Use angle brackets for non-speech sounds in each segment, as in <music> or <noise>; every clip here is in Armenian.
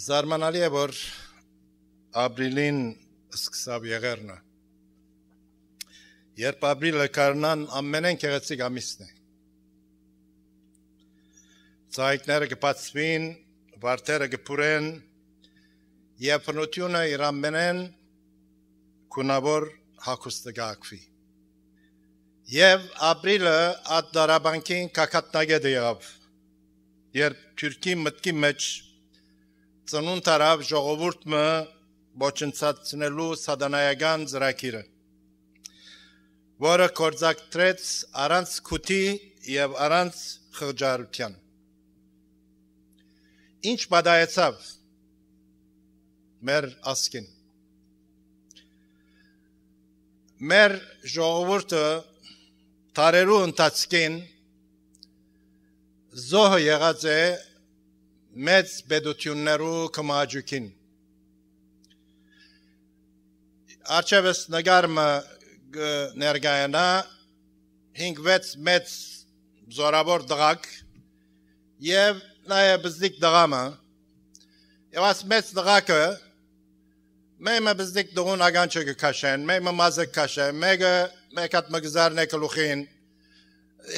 Զարմանալի է, որ ապրիլին սկսավ եղերնը։ Երբ ապրիլը կարնան ամենեն կեղեցիկ ամիսն է։ Ծայքները կպացվին, վարտերը կպուրեն, և պնությունը իր ամենեն կունավոր հակուստը գաղաքվի։ Եվ ապրիլը ատ դարաբանքին կակատնագետ եղավ, երբ թուրքի մտքի մեջ ծնունդ արավ ժողովուրդը ոչնչացնելու սադանայական ծրագիրը որը կորցակտրեց առանց քուտի եւ առանց խղճարության ինչ բադայեցավ մեր ասկին մեր ժողովուրդը տարերու ընթացքին զոհը եղած է մեծ բեդություններու կմաջուկին։ Արչևս նգարմը ներգայանա 5-6 մեծ զորավոր դղակ եւ նաեւ բզդիկ դղամը եւ աս մեծ դղակը մեմը բզդիկ դղուն ագանչը կքաշեն մեմը մազը կքաշեն մեգը մեկատ մգզարն է կլուխին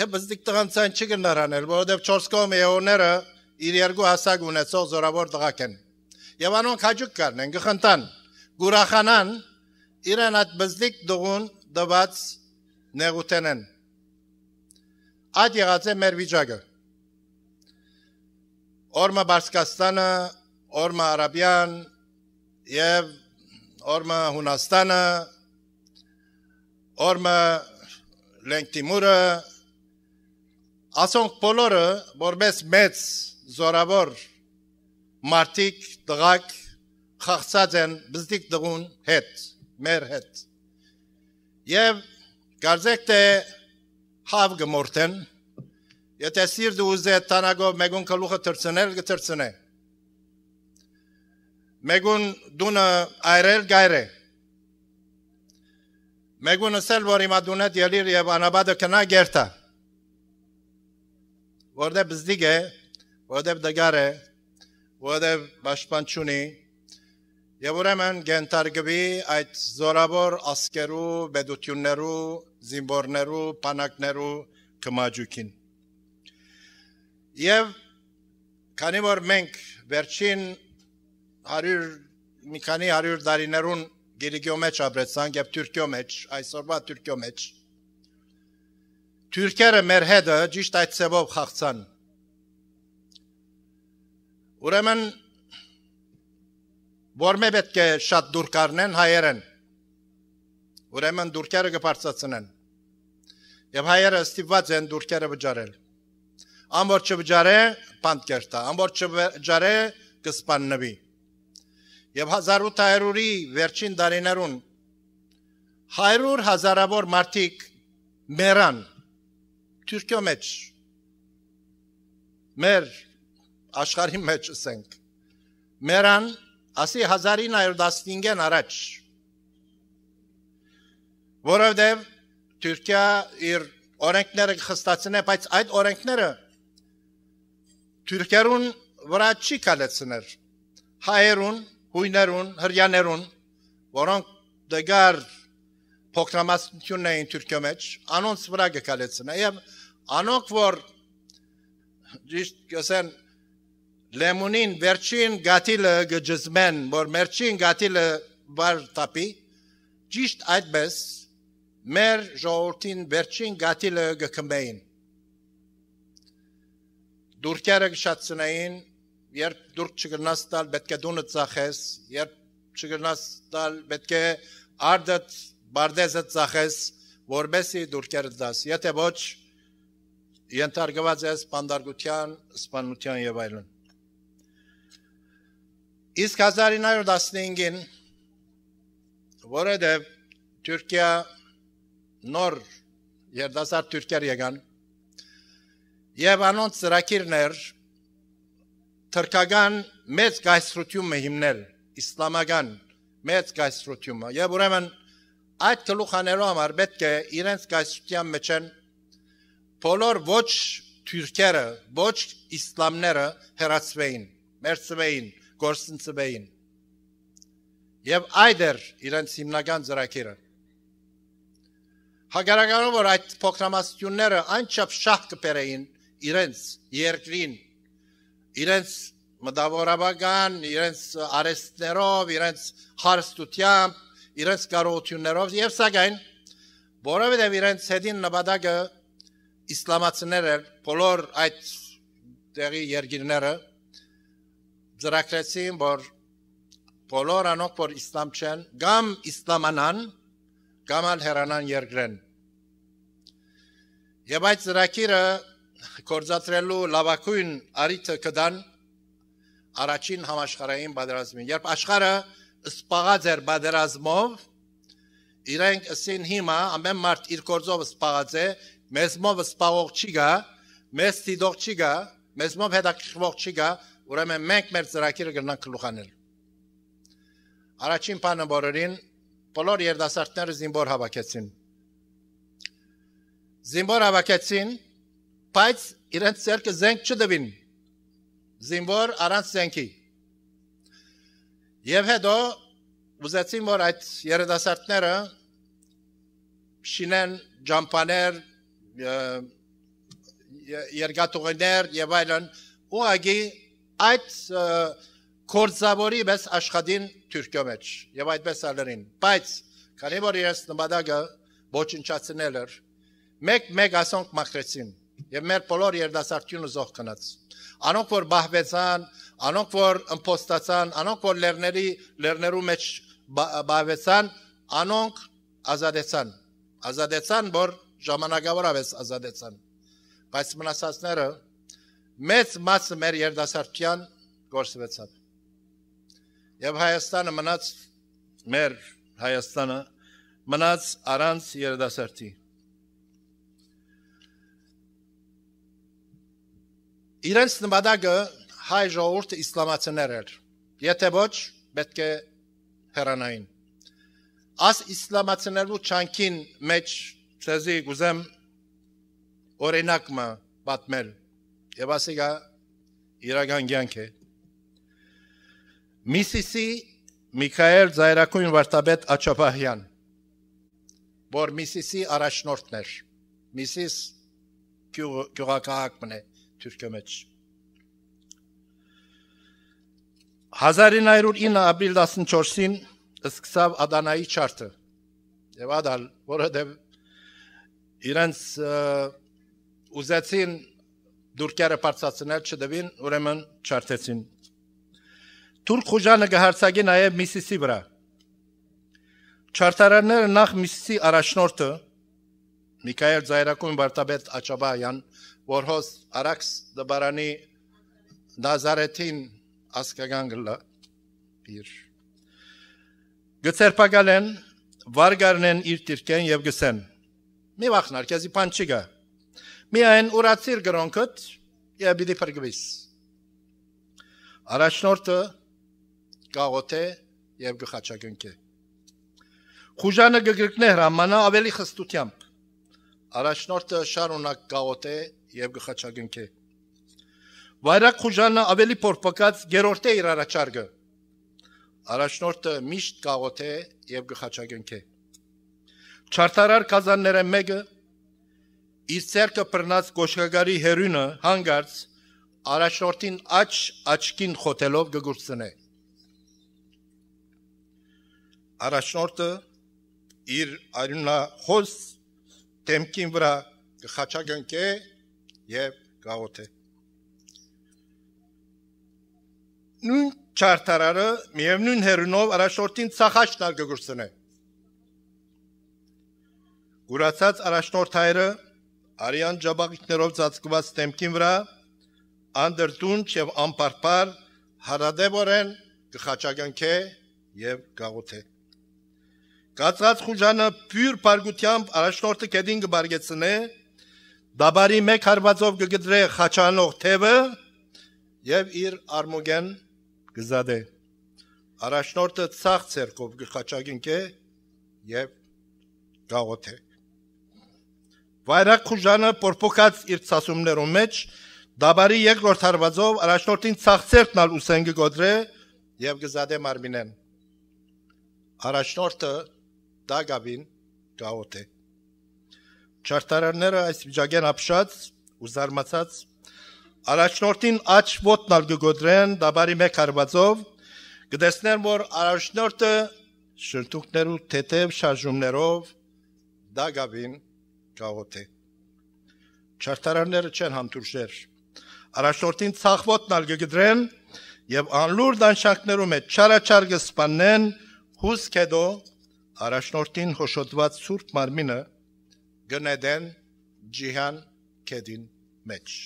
եւ բզդիկ դղան ցան չգնարանել որովհետեւ 4 կոմ եոները իր երկու հասակ ունեցող զորավոր տղակ են։ Եվ անոնք հաճուկ կառնեն, գխնտան, գուրախանան իրեն այդ բզդիկ դողուն դված նեղութենեն։ Այդ եղած է մեր վիճակը։ Օրմա Բարսկաստանը, օրմա Արաբիան եւ օրմա Հունաստանը, օրմա Լենկ Տիմուրը, ասոնք բոլորը որպես մեծ զորավոր մարտիկ տղակ խաղացած են բզդիկ դղուն հետ մեր հետ եւ գարձեք թե հավ գմորտեն եթե սիրտ ու ուզե տանագով մեգուն կլուխը թրցնել գթրցնե մեգուն դունը այրել գայրե մեգուն ասել որ իմ ադունետ ելիր եւ անաբադը կնա գերտա որտե բզդիկ է որովհետև դգար է, որովհետև պաշտպան չունի։ Եվ ուրեմն գենտարգվի այդ զորավոր ասկերու, բեդություններու, զինվորներու, բանակներու կմաջուկին։ Եվ քանի որ մենք վերջին 100 մի քանի 100 տարիներուն Գերիգիո մեջ ապրեցանք եւ Թուրքիո մեջ, այսօրվա Թուրքիո մեջ։ Թուրքերը մեր հետը ճիշտ այդ ծևով խաղցան։ Ուրեմն Որմե պետք է շատ դուր կառնեն հայերեն։ Ուրեմն դուրքերը կբարձացնեն։ Եվ հայերը ստիպված են դուրքերը վճարել։ Ամբոր չվճարե պանտկերտա, ամբոր չվճարե կսպաննվի։ Եվ 1800-ի վերջին դարիներուն 100 հազարավոր մարդիկ մեռան Թուրքիո մեջ։ Մեր աշխարհի մեջ ասենք։ Մերան ասի 1915-ին առաջ որովհետև Թուրքիա իր օրենքները խստացնե, բայց այդ օրենքները Թուրքերուն վրա չի կալեցներ։ Հայերուն, հույներուն, հрьяներուն, որոնք դեգար փոքրամասնությունն էին Թուրքիա մեջ, անոնց վրա կալեցնե։ Եվ անոնք որ ճիշտ գսեն լեմոնին վերջին գաթիլը գջզմեն, որ վերջին գաթիլը վար տապի, ճիշտ այդպես մեր ժողովրդին վերջին գաթիլը գկմեին։ Դուրքերը գշացնային, երբ դուրք չգնաս տալ, պետք է դունը ծախես, երբ չգնաս տալ, պետք է արդդ բարդեզը ծախես, որբեսի դուրքերը դաս։ Եթե ոչ, ենթարգված ես պանդարգության, սպանության եւ այլն։ Իսկ 1915-ին որովհետև Թուրքիա նոր երդասար թուրքեր եկան եւ անոնց ծրակիրներ թրքական մեծ գայսրությունը հիմնել իսլամական մեծ գայսրությունը եւ ուրեմն այդ թլուխաներով համար պետք է իրենց գայսրության մեջ են բոլոր ոչ թուրքերը ոչ իսլամները հերացվեին մերցվեին գործընծվեին։ Եվ այդ էր իրենց հիմնական ծրագիրը։ Հագարականում որ այդ փոքրամասնությունները անչափ շահ կբերեին իրենց երկրին, իրենց մտավորաբական, իրենց արեստներով, իրենց հարստությամբ, իրենց կարողություններով եւ սակայն որովհետեւ իրենց հետին նպատակը իսլամացիներ էր, բոլոր այդ տեղի երկիրները ծրագրեցին, որ բոլոր անոնք, որ իսլամ չեն, կամ իսլամանան, կամ ալ հերանան երկրեն։ Եվ այդ ծրագիրը կորզածրելու լավակույն արիթը կդան առաջին համաշխարհային բادرազմին։ Երբ աշխարհը սպաղած էր բادرազմով, իրենք ասին հիմա ամեն մարդ իր կորձով սպաղած է, մեզ մով սպաղող չի գա, մեզ դիդող չի գա, մեզ մով հետաքրքրող չի գա, Ուրեմն մենք մեր ծրագիրը գնանք գլուխանել։ Առաջին բանը բոլորին բոլոր երդասարտները զինվոր հավաքեցին։ Զինվոր հավաքեցին, բայց իրենց ցերկը զենք չդվին։ Զինվոր առանց զենքի։ Եվ հետո ուզեցին, որ այդ երդասարտները շինեն ջամփաներ, երգատուղներ եւ այլն ուղագի այդ կորձավորի մեզ աշխատին Թուրքիո մեջ եւ այդպես ալերին բայց քանի որ ես նպատակը ոչնչացնել էր մեկ մեկ ասոնք մաքրեցին եւ մեր բոլոր երդասարտյունը զոհ կնաց անոնք որ բահվեցան անոնք որ ըմփոստացան անոնք որ լեռների լեռներու մեջ բահվեցան անոնք ազատեցան ազատեցան որ ժամանակավորապես ազատեցան բայց մնացածները մեծ մասը մեր երդասարտության գործվեցավ։ Եվ Հայաստանը մնաց մեր Հայաստանը մնաց առանց երդասարտի։ Իրենց նպատակը հայ ժողովուրդը իսլամացիներ էր։ Եթե ոչ, պետք է հեռանային։ Աս իսլամացիներու չանքին մեջ ցեզի գուզեմ օրինակը պատմել Եվ ասիկա իրական կյանք է։ Միսիսի Միքայել Զայրակույն Վարդապետ Աչապահյան, որ Միսիսի առաջնորդն էր։ Միսիս գյուղակահակն է Թուրքիո մեջ։ 1909 ապրիլ 14-ին սկսավ Ադանայի չարտը։ Եվ ադալ, որը դե իրենց ուզեցին դուրկերը բարձացնել չդվին, ուրեմն չարթեցին։ Թուրք խոժանը գահարցագի նաև Միսիսի վրա։ Չարտարարները նախ Միսիսի առաջնորդը Միկայել Զայրակուն Վարդապետ Աչաբայան, որ հոս Արաքս դբարանի Նազարեթին ասկական գլա իր Գծերպակալեն վարգարնեն իր տիրկեն եւ գսեն։ Մի վախնար, քեզի բան չի գա։ Միայն ուրացիր գրոնքդ եւ պիտի փրկվես։ Առաջնորդը գաղոթե եւ գխաչակնք է։ Խուժանը գգրկն է հրամանա ավելի խստությամբ։ Առաջնորդը շարունակ գաղոթե եւ գխաչակնք է։ Վայրակ խուժանը ավելի փորփակած գերորդ է իր առաջարկը։ Առաջնորդը միշտ գաղոթե եւ գխաչակնք է։ Չարտարար կազանները մեկը իր ցերկը բռնած կոշկագարի հերյունը հանգարց առաջորդին աչ աչքին խոթելով գգուրցնե առաջնորդը իր արյունա հոս դեմքին վրա գխաչագնկե եւ գաղոթե նույն չարտարարը միևնույն հերունով առաջնորդին ցախաշն արգգուրցնե գուրացած առաջնորդ հայրը արյան ջաբաղիչներով ծածկված տեմքին վրա անդրտուն եւ անպարպար հարադեվորեն գխաչագանքե եւ գաղութե Կացած խուժանը փյուր բարգությամբ առաջնորդը կեդին կբարգեցնե դաբարի մեկ հարվածով կգդրե խաչանող թևը եւ իր արմոգեն գզադե առաջնորդը ցախ ցերկով գխաչագինք է եւ գաղոթե Վայրակուժանը պորփոքած իր ցասումներով մեջ դաբարի երկրորդ հարվածով առաջնորդին ցախցերտ նալ ուսենգի գոդրե եւ գզադե մարմինեն։ Առաջնորդը դագավին գաոտե։ Չարտարարները այս վիճակեն ապշած ու զարմացած առաջնորդին աչ ոտնալ գոդրեն դաբարի մեկ հարվածով գտեսնեն որ առաջնորդը շրթուկներով թեթև շարժումներով դագավին ճաղոթե։ Չարտարանները չեն համդուրժեր։ Արաշորտին ցախվոտն ալ գդրեն եւ անլուր դանշակներում է չարաչար գսպանեն հուսք հետո արաշնորտին հոշոտված սուրբ մարմինը գնեդեն ջիհան կեդին մեջ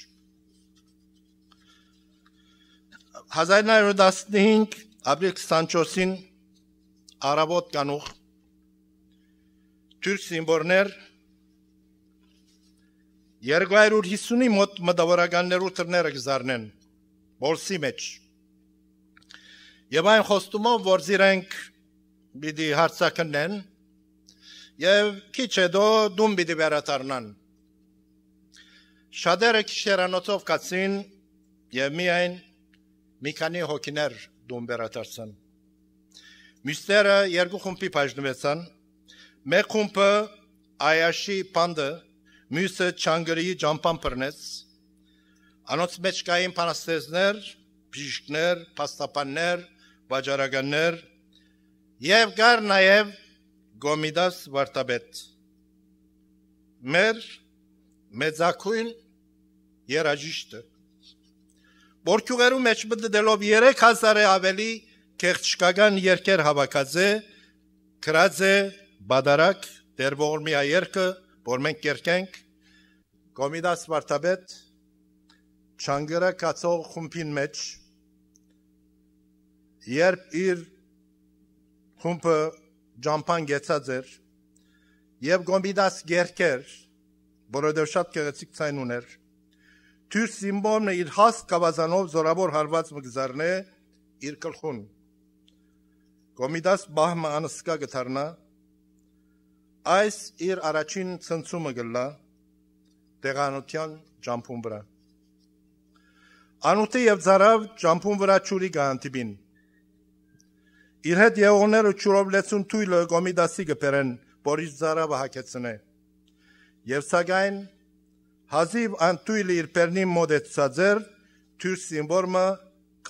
1915 ապրիլ 24-ին արաբոտ կանուխ թուրք զինվորներ 250-ի մոտ մտավորականներու թռները կզառնեն բոլսի մեջ։ Եվ այն խոստումով, որ զիրենք պիտի հարցակնեն, եւ քիչ հետո դում պիտի վերադառնան։ Շատերը քիշերանոցով կացին եւ միայն մի քանի հոգիներ դում վերադարձան։ Միստերը երկու խումբի բաժնվեցան։ Մեկ խումբը Այաշի Պանդը մյուսը չանգրիի ճամփան բռնեց։ Անոնց մեջ կային փանաստեզներ, բժիշկներ, փաստաբաններ, վաճառականներ եւ կար նաեւ գոմիդաս վարտաբետ։ Մեր մեծակույն երաժիշտը Բորքյուղերու մեջ մտդելով 3000-ը ավելի քեղճկական երկեր հավաքած է, քրած է բադարակ, դերվորմիա երկը որ մենք կերկենք Կոմիդաս վարդապետ Չանգերա կացող խումբին մեջ երբ իր խումբը ջամփան գեցած էր եւ Կոմիդաս գերքեր որովհետեւ շատ գեղեցիկ ցայն ուներ Թյուր Սիմբոնը իր հաստ կավազանով զորավոր հարված մգզարնե իր գլխուն Կոմիդաս բահմը անսկա գտարնա այս իր առաջին ցնցումը գլա տեղանության ջամփուն վրա անուտի եւ ծարավ ջամփուն վրա ճուրի գանտիբին իր հետ եղողները ճուրոբլեցուն թույլը կոմիդասի գբերեն Բորիս Զարավը հակեցնե եւ սակայն հազիվ անթույլի իր բերնի մոդեցածեր թյուր սիմբորմը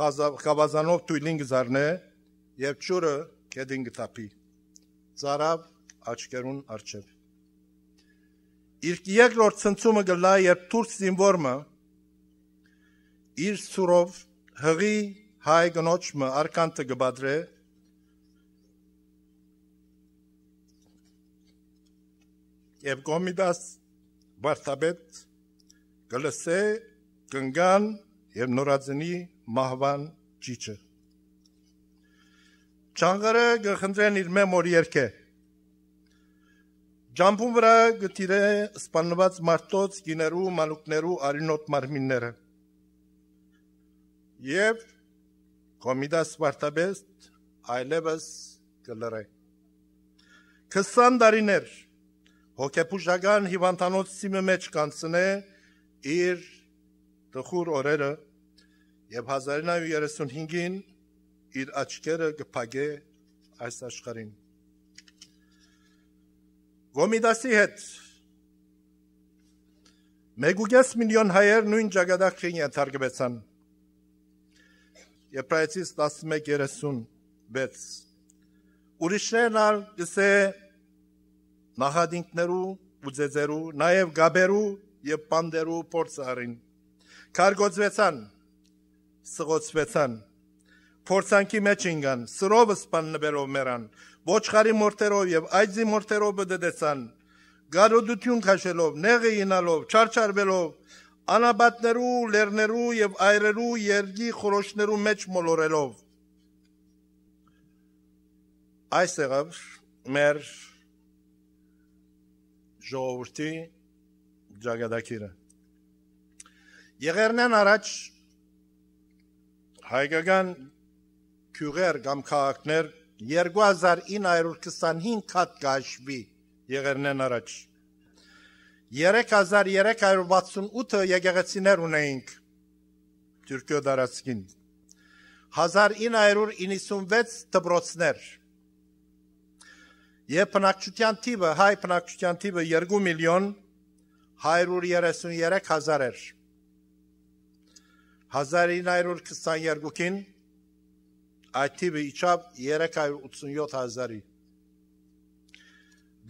կավազանով թույլին գզարնե եւ ճուրը կեդին գտապի ծարավ աչքերուն արջև։ Իր երկրորդ ցնցումը գլա երբ Թուրք զինվորը իր ծուրով հղի հայ գնոճը արկանտը գբադրե եւ գոմիդաս վարդապետ գլսե կնգան եւ նորածնի մահվան ճիճը Ճանգարը գխնդրեն իր մեմորի երկե Ջամփուն վրա գտիրե սպանված մարտոց գիներու մանուկներու արինոտ մարմինները։ Եվ կոմիդաս վարտաբեստ այլևս կլրե։ Քսան դարիներ հոգեբուժական հիվանդանոց սիմը մեջ կանցնե իր տխուր օրերը եւ 1935-ին իր աչքերը կփագե այս աշխարհին։ Գոմիդասի հետ Մեգուգես միլիոն հայեր նույն ճակատագրին ենթարկվեցան։ Եբրայեցիս 11:36 Ուրիշներն ալ գսե նախադինքներու ու ձեզերու, նաև գաբերու եւ պանդերու փորձարին։ Կարգոծվեցան, սղոցվեցան։ Փորձանքի մեջ ընկան, սրովը սպաննվերով մեռան, ոչխարի մորթերով եւ այծի մորթերով բդդեցան գարոդություն քաշելով նեղը ինալով չարչարվելով անաբատներու լեռներու եւ այրերու երգի խորոշներու մեջ մոլորելով այս եղավ մեր ժողովրդի ճակատագիրը եղերնեն առաջ հայկական քյուղեր կամ քաղաքներ 2925 հատ կաշվի եղերնեն առաջ 3368-ը եկեղեցիներ ունեինք Թուրքիո դարածքին 1996 դպրոցներ Եվ բնակչության տիպը, հայ բնակչության տիպը 2 միլիոն 133 հազար էր 1922-ին այդ թիվը իջավ 387000-ի։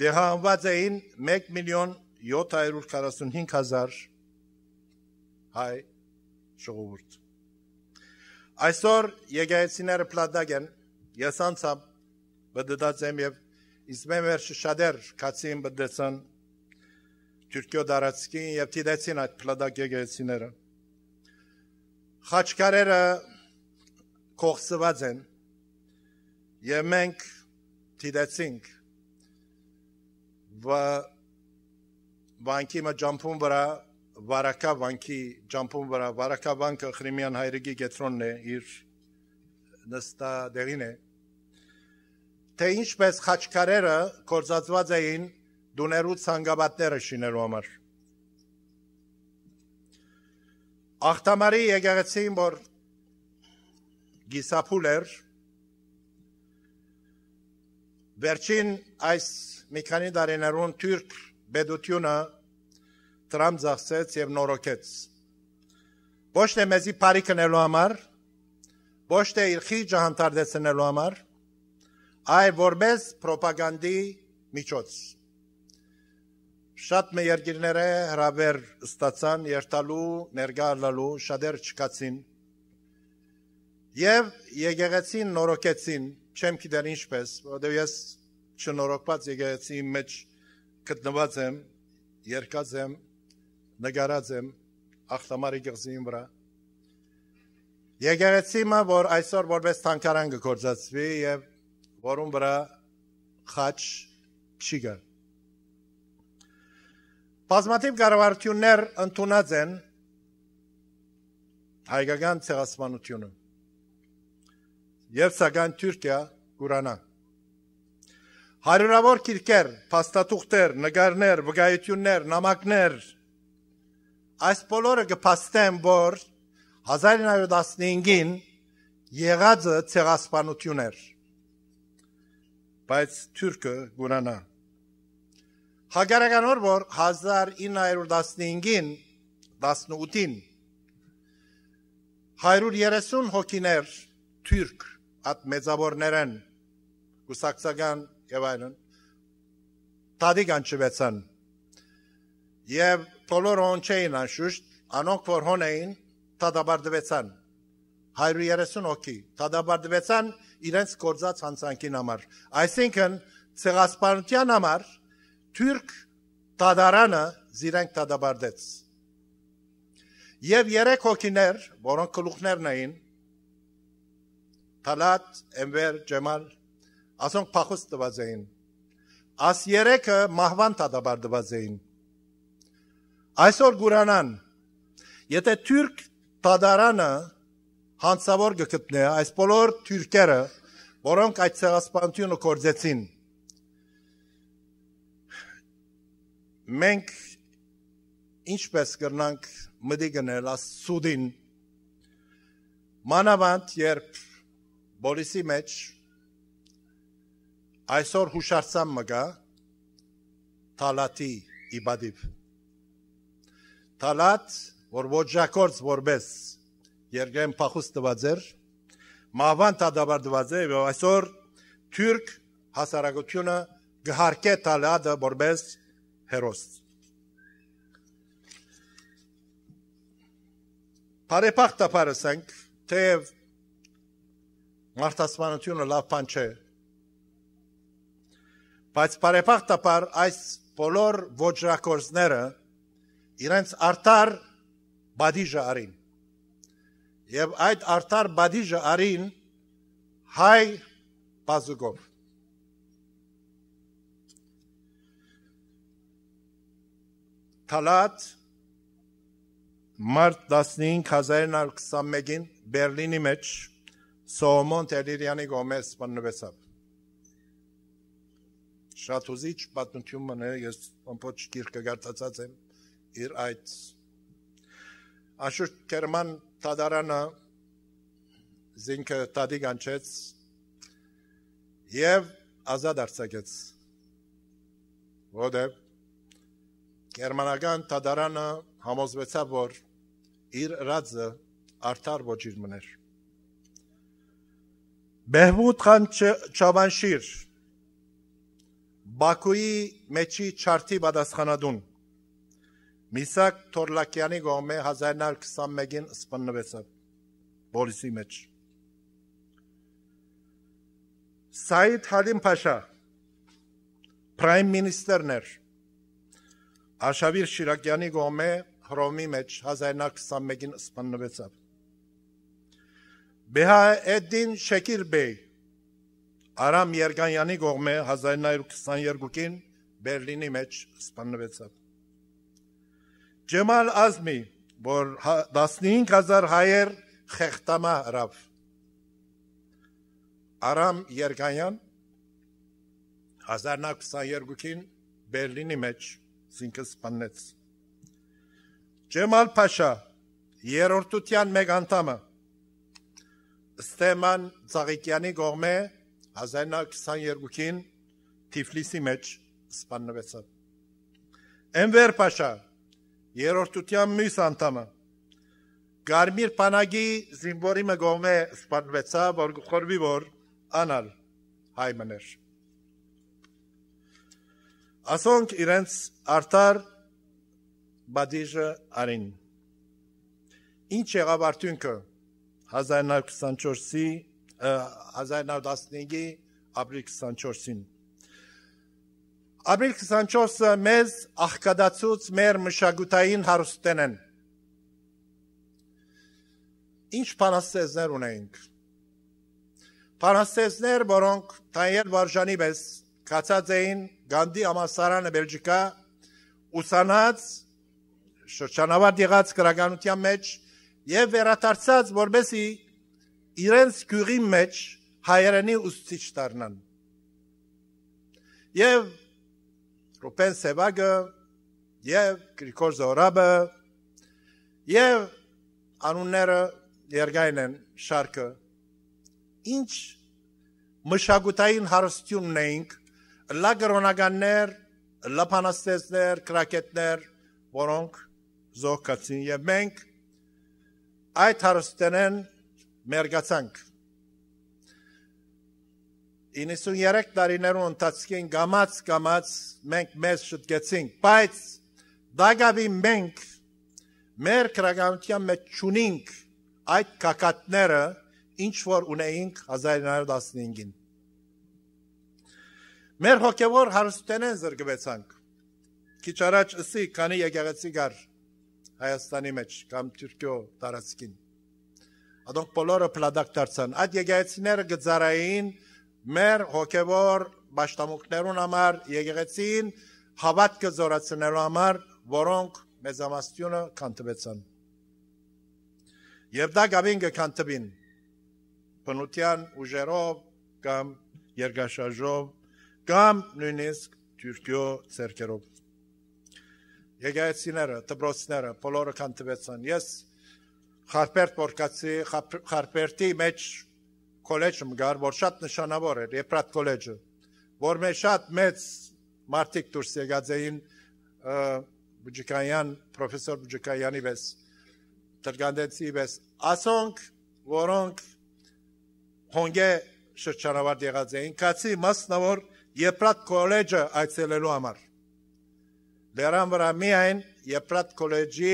Դեղանված էին 1 միլիոն 745000 հայ ժողովուրդ։ Այսօր եկեղեցիները պլադագ են, ես անցամ բդդած եմ և իսմեմ էր շշադեր կացին բդեցան Թուրքիո դարացքին և տիդեցին այդ պլադագ եկեղեցիները։ Խաչկարերը կողսված են եւ մենք դիտեցինք վ վանկի մա ջամփուն վրա վարակա վանկի ջամփուն վրա վարակա վանկը խրիմյան հայրիկի գետրոնն է իր նստա դերին է թե ինչպես խաչքարերը կորզածված էին դուներու ցանգաբատները շինելու համար ախտամարի եկեղեցին որ գիսափուլ էր վերջին այս մի քանի դարեներուն թուրք բեդությունը տրամ ծախսեց եւ նորոգեց ոչ թե մեզի բարի կնելու համար ոչ թե իր խիճը հանդարտեցնելու համար այլ որպես ռոպագանդի միջոց շատ մեր երկիրները հրավեր ստացան երթալու ներգալալու շատեր չկացին Եվ եկեղեցին նորոգեցին, չեմ գիտեր ինչպես, որովհետև ես չնորոգված եկեղեցի մեջ գտնված եմ, երկած եմ, նկարած եմ ախտամարի գղզին վրա։ Եկեղեցիմը, որ այսօր որպես թանկարան գործածվի եւ որում վրա խաչ չի գա։ Բազմաթիվ կառավարություններ ընդունած են հայկական ցեղասպանությունը եւ սակայն Թուրքիա գուրանա։ Հարյուրավոր քիրքեր, փաստաթուղթեր, նկարներ, վկայություններ, նամակներ այս բոլորը կփաստեն, որ 1915-ին եղածը ցեղասպանություն էր։ Բայց Թուրքը գուրանա։ Հագարականոր որ 1915-ին 18-ին 130 հոգիներ թուրք at մեծավորներն գուսակցական եւ այլն տադիկ անջվեցան եւ բոլոր օնչեին անշուշտ անոնք որ հոնեին տադաբարդվեցան 130 հոգի տադաբարդվեցան իրենց կորզած հանցանքին համար այսինքն ցեղասպանության համար թուրք տադարանը զիրենք տադաբարդեց եւ երեք հոգիներ որոնք գլուխներն էին Թալատ, Էմվեր, Ջեմալ ասոնք փախոց տված էին։ Աս երեքը մահվան տադաբար տված էին։ Այսօր գուրանան։ Եթե թուրք տադարանը հանցավոր գտնե այս բոլոր թուրքերը, որոնք այդ ցեղասպանությունը կործեցին։ Մենք ինչպես կրնանք մտի գնել աս սուդին մանավանդ երբ Բոլիսի մեջ այսօր հուշարձան մգա Թալատի իբադիվ։ Թալատ, որ ոչակորց որպես երկրեն փախուս տված էր, մահվան տադաբար տված էր, և այսօր թուրք հասարակությունը գհարկե Թալատը որպես հերոս։ Բարեպախտապարս ենք, թեև մարդասպանությունը լավ բան չէ։ Բայց բարեփոխտաբար այս բոլոր ոչրակորձները իրենց արտար բադիժը արին։ Եվ այդ արտար բադիժը արին հայ բազուկով։ Թալատ մարտ 15 1921-ին Բերլինի մեջ Սոմոն Տերիրյանի գոմես բնվեցավ։ Շատ ուզիչ պատմությունը ես ամբողջ գիրքը գարտացած եմ իր այդ Աշուր Գերման Տադարանը զինքը տադի գանչեց եւ ազատ արձակեց։ Ո՞դեւ Գերմանական Տադարանը համոզվեցավ, որ իր ռազը արդար ոչիր մներ։ Behbud Han Çabanşir, Bakuyi Meçi Çarti Badashanadun, Misak Torlakyani Gome Hazernal Kısam Megin Ispanlı Vesab, Polisi Meç. Said Halim Paşa, Prime Ministerner, Aşavir Şirakyani Gome Hromi Meç Hazernal Kısam Megin Ispanlı Vesab. Բեհաեդդին Շեկիլ Բեյ Արամ Երգանյանի կողմէ 1922-ին Բերլինի մեջ սպանվեցավ։ Ջեմալ Ազմի, որ 15000 հա- հայեր խեղտամա հրավ։ Արամ Երգանյան 1922-ին Բերլինի մեջ զինքը սպանեց։ Ջեմալ Փաշա երրորդության մեկ անդամը Ստեման Ծաղիկյանի գողմե 1922-ին Թիֆլիսի մեջ սպանվեցա։ Էնվեր Փաշա երրորդության մյուս անդամը Գարմիր Պանագի զինվորի մը գողմե սպանվեցա, որ գխորվի որ անալ հայմներ։ Ասոնք իրենց արտար բադիժը արին։ Ինչ եղավ արդյունքը 1924-ի 1915-ի ապրիլ 24-ին Ապրիլ 24-ը մեզ աղկադացուց մեր մշակութային հարուստեն են։ Ինչ փանաստեզներ ունենք։ Փանաստեզներ, որոնք Թայեր վարժանի մեզ կացած էին Գանդի համասարանը Բելգիկա ուսանած շրջանավարտ եղած քրագանության մեջ եւ վերադարձած որբեսի իրենց գյուղի մեջ հայերենի ուսուցիչ դառնան։ Եվ Ռոպեն Սեբագը եւ Գրիգոր Զորաբը եւ անունները երգային են շարքը ինչ մշակութային հարստությունն էինք լագրոնականներ լապանաստեսներ կրակետներ որոնք զոհ կացին եւ մենք այդ հարստենեն մերգացանք 93 տարիներու ընթացքին գամած գամած մենք մեզ շտկեցինք բայց դագավի մենք մեր քրագանության մեջ ճունինք այդ կակատները ինչ որ ունեինք 1915-ին մեր հոգևոր հարստենեն զրկվեցանք քիչ առաջ ըսի քանի եկեղեցի գար եկ Հայաստանի մեջ կամ Թուրքիո տարածքին։ Ադոնք բոլորը փլադակ դարձան։ Այդ եկեղեցիները գծարային մեր հոգևոր ճշտամունքներուն համար եկեղեցին հավատքը զորացնելու համար, որոնք մեզ ամաստյունը կանտվեցան։ Եվ դա գավին կկանտվին բնության ուժերով կամ երկաշաժով կամ նույնիսկ Թուրքիո ցերկերով Եկեղեցիները, դպրոցները բոլորը քանդվեցան։ Ես Խարպերտ Պորկացի Խարպերտի մեջ քոլեջում գար, որ շատ նշանավոր էր, Եփրատ քոլեջը, որ մեր շատ մեծ մարդիկ դուրս եկած էին Բուջիկայան, պրոֆեսոր Բուջիկայանի վես, Տերգանդենցի վես, ասոնք, որոնք հոնգե շրջանավարտ եղած էին, կացի մասնավոր Եփրատ քոլեջը այցելելու համար դրան վրա միայն Եփրատ քոլեջի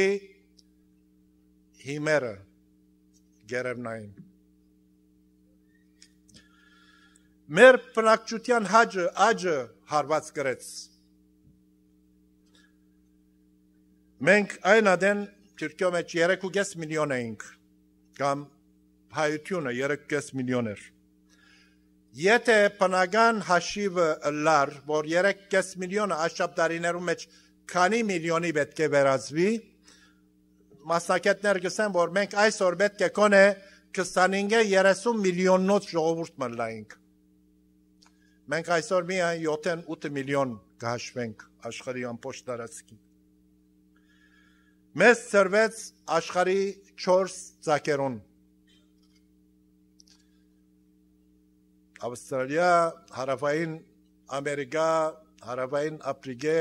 հիմերը գերեվնային մեր բնակչության հաջը աջը հարված գրեց մենք այն ադեն Թուրքիո մեջ 3.5 միլիոն էինք կամ հայությունը 3.5 միլիոն էր Եթե բնական հաշիվը լար, որ 3.5 միլիոնը աշխատարիներու մեջ քանի միլիոնի պետք է վերածվի մասնակիցներ գսեն որ մենք այսօր պետք է կոնե 25-30 միլիոննոց ժողովուրդ մնայինք մենք այսօր միայն 7-8 միլիոն կհաշվենք աշխարհի ամբողջ տարածքին մեզ ծրվեց աշխարհի 4 ցակերուն Ավստրալիա, Հարավային Ամերիկա, Հարավային Աֆրիկա,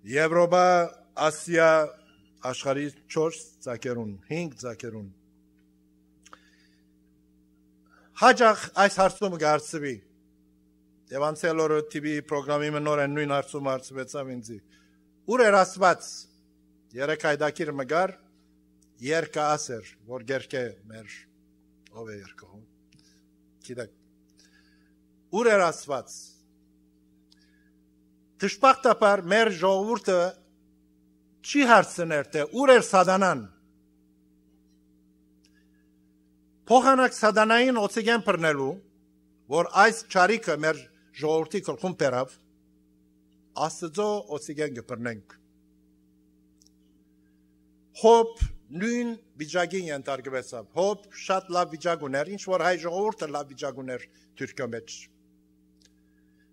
Եվրոպա, Ասիա, աշխարհի 4 ցակերուն, 5 ցակերուն։ Հաջախ այս հարցումը գարցվի։ Եվ անցյալ օրը TV ծրագրի մնորեն նույն հարցում հարցվեցավ ինձի։ Ուր էր ասված։ Երեք հայդակիր մգար երկա ասեր, որ գերկե մեր ով է երկում։ Գիտեք։ Ուր էր ասված դժբախտաբար մեր ժողովուրդը չի հարցներ թե ուր էր սադանան փոխանակ սադանային օցիգեն բռնելու որ այս ճարիքը մեր ժողովրդի գլխում բերավ աստծո օցիգեն կբռնենք հոբ նույն վիճակին ենթարկվեցավ հոբ շատ լավ վիճակ ուներ ինչ որ հայ ժողովուրդը լավ վիճակ ուներ Թուրքիա մեջ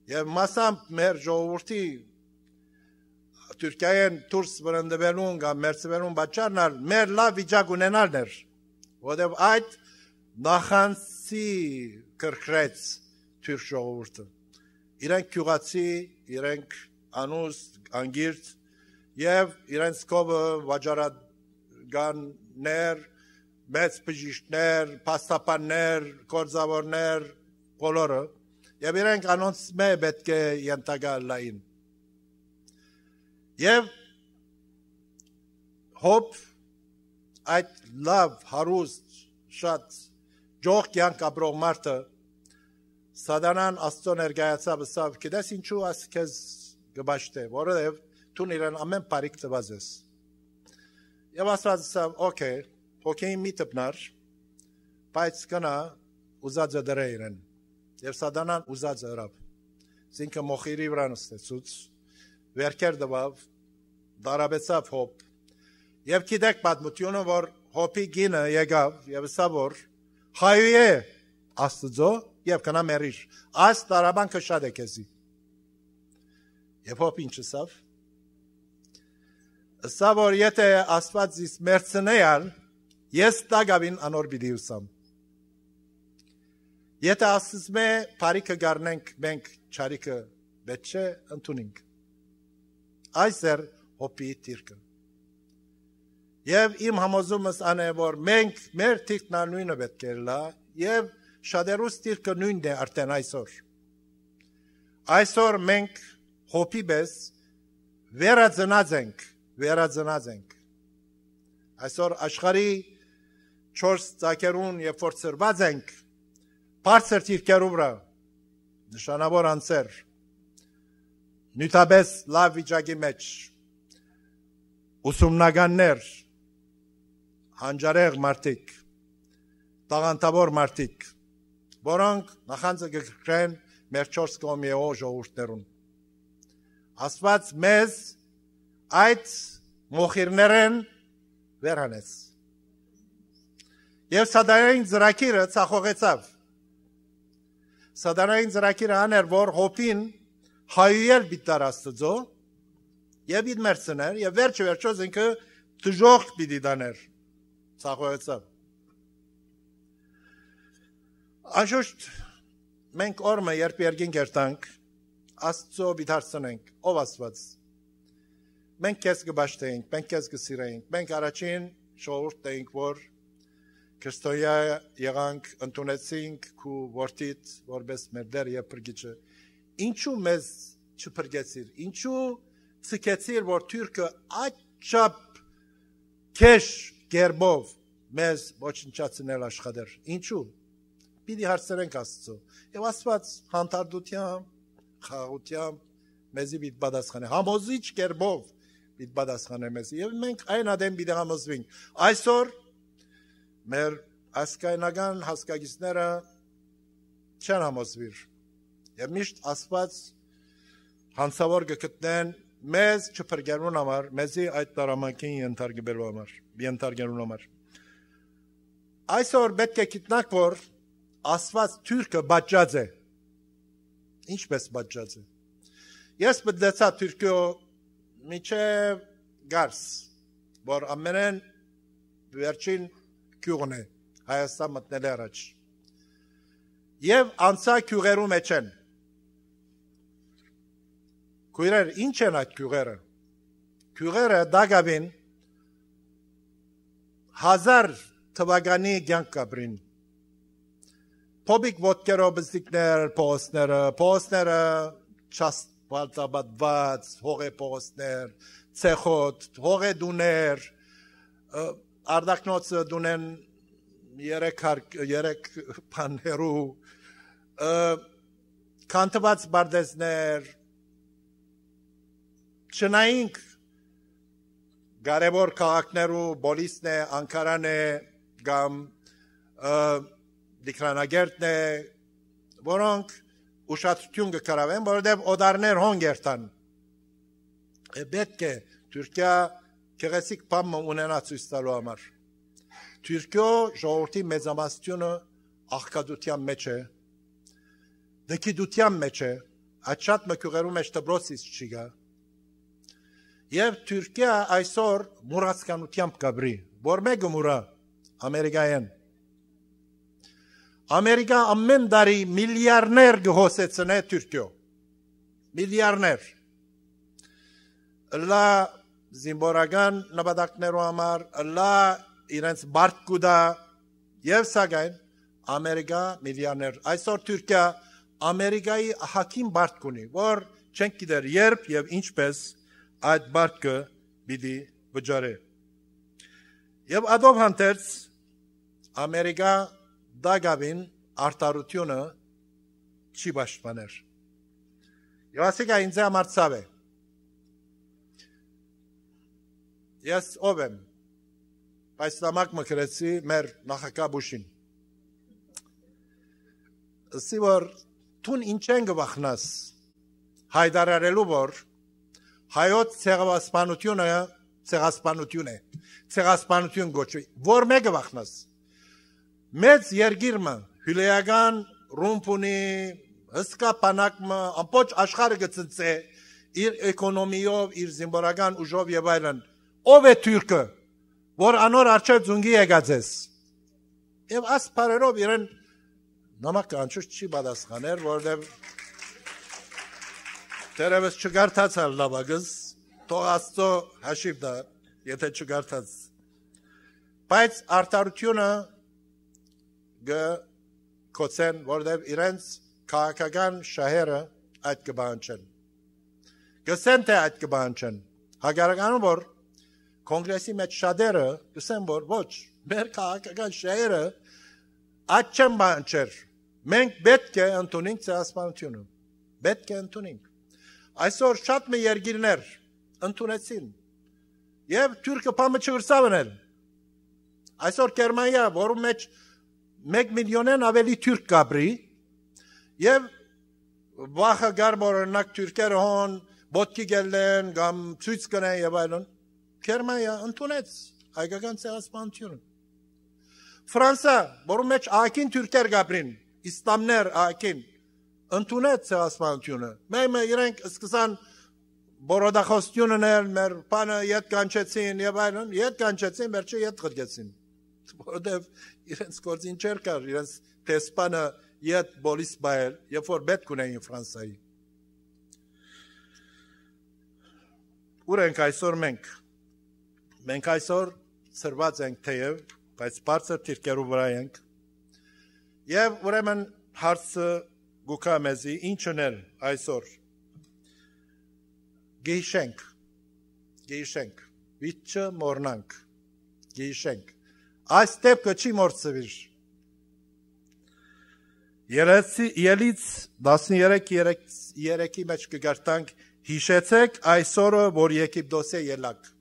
Եվ մասամբ մեր ժողովրդի Թուրքիայեն դուրս բրընդվելուն կամ մերսվելուն բաճարն ալ մեր լավ վիճակ ունենալն էր։ Որտեւ այդ նախանցի կրկրեց թուրք ժողովուրդը։ Իրենք քյուղացի, իրենք անուս, անգիրտ եւ իրենց կովը վաճառականներ, մեծ բժիշկներ, փաստաբաններ, կորզավորներ, բոլորը Եվ իրենք անոնց մե պետք է ենթակա լային։ Եվ հոբ այդ լավ հարուստ շատ ջող կյանք ապրող մարդը սադանան աստծո ներկայացավ սավ գիտես ինչու աս քեզ գբաշտե որովհետև դու իրեն ամեն բարիք տված ես եւ ասած սավ օքեյ օքեյ մի տպնար բայց կնա ուզածը դրե իրեն Եվ Սադանան ուզած հրավ։ Զինքը մոխիրի վրա նստեցուց, վերքեր դվավ, դարաբեցավ հոբ։ Եվ գիտեք պատմությունը, որ հոբի գինը եկավ եւ սավոր հայու է աստծո եւ կնա մերիշ։ Այս տարաբանքը շատ է քեզի։ Եվ հոբ ինչ սավ։ Սավոր եթե աստված իս մերցնեալ, ես տագավին անոր բիդիուսամ։ Եթե ասում է բարիկը գառնենք մենք ճարիկը պետք չէ ընդունենք։ Այսեր հոպի դիրքը։ Եվ իմ համոզումս ան է որ մենք մեր դիրքն անույնը պետք է լա եւ շադերուս դիրքը նույնն է արդեն այսօր։ Այսօր մենք հոպի բես վերածնած ենք, վերածնած ենք։ Այսօր աշխարի 4 ցակերուն եւ փորձրված ենք բարձր դիրքերու վրա նշանավոր անձեր նյութաբես լավ վիճակի մեջ ուսումնականներ հանճարեղ մարդիկ տաղանդավոր մարդիկ որոնք նախանձը կգրեն մեր 4 կոմիեո ժողովուրդներուն աստված մեզ այդ մոխիրներեն վերանեց եւ սադային ծրակիրը ցախողեցավ սադանային ծրագիրը աներ, որ հոփին հայել բիտար աստծո եւ իդ մերցներ եւ վերջը վերջոց ինքը դժոխք պիտի դաներ ցախողեցավ Աշոշտ մենք օրը երբ երգին կերտանք աստծո բիթարցնենք ով աստված մենք քեզ կբաշտենք մենք քեզ կսիրենք մենք առաջին շողորդ ենք որ Քրիստոյա եղանք, ընդունեցինք քու որդիդ որպես մեր դեր եւ բրգիչը։ Ինչու մեզ չփրկեցիր։ Ինչու ցկեցիր որ Թուրքը աչապ քեշ գերբով մեզ ոչնչացնել աշխատեր։ Ինչու։ Պիտի հարցերենք Աստծո։ Եվ Աստված հանդարտությամբ, խաղաղությամբ մեզի պիտի պատասխանի։ Համոզիչ գերբով պիտի պատասխանեմ մեզ։ Եվ մենք այն ադեմ պիտի համոզվենք։ Այսօր մեր ասկայնական հասկագիցները չեն համոզվիր։ Եվ միշտ ասված հանցավոր գտնեն մեզ չփրկելու համար, մեզի այդ տարամակին ենթարկելու համար, ենթարկելու համար։ Այսօր պետք է գիտնանք, որ ասված Թուրքը բաճած է։ Ինչպես բաճած է։ Ես մտածա Թուրքը միջև գարս, որ ամենեն վերջին գյուղն է Հայաստան մտնելու առաջ։ Եվ անցա գյուղերու մեջ են։ Գյուղեր, ինչ են այդ գյուղերը։ Գյուղերը դագավին 1000 թվականի ցանկ կապրին։ Փոբիկ ոդկերով բզիկներ, փոստները, փոստները չաստ բալտաբած հողե փոստներ, ցեխոտ, հողե դուներ, արդակնոցը դունեն 3 հարկ 3 բաներու կանտված բարդեսներ չնայինք կարևոր քաղաքներու բոլիսն է անկարան է կամ դիկրանագերտն է որոնք ուշադրություն կկարավեն որովհետև օդարներ հոնգերտան պետք է Թուրքիա գեղեցիկ բամ ունենա ցույց տալու համար։ Թուրքիո ժողովրդի մեծամասնությունը աղքատության մեջ է, դեկիդության մեջ է, այդ շատ մկյուղերու մեջ դբրոցից չի գա։ Եվ Թուրքիա այսօր մուրացկանությամբ կաբրի, որ մեկը մուրա ամերիկայեն։ Ամերիկա ամեն տարի միլիարդներ գոհսեցնե Թուրքիո։ Միլիարդներ։ Լա զինվորական նպատակներով համար լա իրենց բարգուդա եւ սակայն ամերիկա միլիոներ այսօր Թուրքիա ամերիկայի հակին բարգ ունի որ չենք գիտեր երբ եւ ինչպես այդ բարգը պիտի վճարի եւ ադով հանդերց ամերիկա դագավին արտարությունը չի պաշտպաներ եւ ասիկա ինձ համար ցավ է Ես ով եմ։ Բայց նամակ մկրեցի մեր նախագահ Բուշին։ Սիվոր տուն ինչ են գվախնաս։ Հայդարարելու որ հայոց ցեղասպանությունը ցեղասպանություն է։ Ցեղասպանություն գոչի։ Որ մեկը վախնաս։ Մեծ երգիրը հյուրեական ռումփունի հսկա բանակը ամբողջ աշխարհը գծծե իր էկոնոմիով, իր զինվորական ուժով եւ այլն ով է թուրքը, որ անոր արչե ձունգի եկած ես։ Եվ աս բարերով իրեն նամակ անչուշ չի պատասխաներ, որովհետև դերևս չգարտացալ լավագս, թող աստծո հաշիվ դա, եթե չգարտած։ Բայց արտարությունը գ կոցեն, որովհետև իրենց քաղաքական շահերը այդ կբանչեն։ Գսեն թե այդ կբանչեն։ Հագարականում որ կոնգրեսի մեջ շատերը գսեն որ ոչ մեր քաղաքական շահերը աչքան բանջեր մենք պետք է ընդունենք ցեղասպանությունը պետք է ընդունենք այսօր շատ մի երկիրներ ընդունեցին եւ թուրքը պամը չգրսավնել այսօր Գերմանիա որում մեջ 1 միլիոնեն ավելի թուրք կապրի եւ վախը գարբորնակ թուրքեր հոն բոտկի գելեն կամ ցույց կնեն եւ այլն Գերմանիա ընդունեց հայկական ցեղասպանությունը։ Ֆրանսա, որում մեջ ակին թուրքեր գաբրին, իսլամներ ակին ընդունեց ցեղասպանությունը։ Մայմը իրենք սկսան բորոդախոստյուններ, մեր բանը իդ կանչեցին եւ այլն, իդ կանչեցին, վերջը իդ խրգեցին։ Որովհետեւ իրենց գործին չեր կար, իրենց տեսպանը իդ բոլիս բայել, երբ որ բետ կունեին Ֆրանսայի։ Ուր ենք այսօր մենք Մենք այսօր ծրված ենք թեև, բայց բարձր դիրքերու վրա ենք։ Եվ ուրեմն հարցը գուկա մեզի ինչ ունել այսօր։ Գիշենք։ Գիշենք։ Վիճը մորնանք։ Գիշենք։ Այս դեպքը չի մորցվիր։ Երեցի ելից 13 3 3-ի մեջ կգարտանք հիշեցեք այսօրը որ Եգիպտոսի ելակ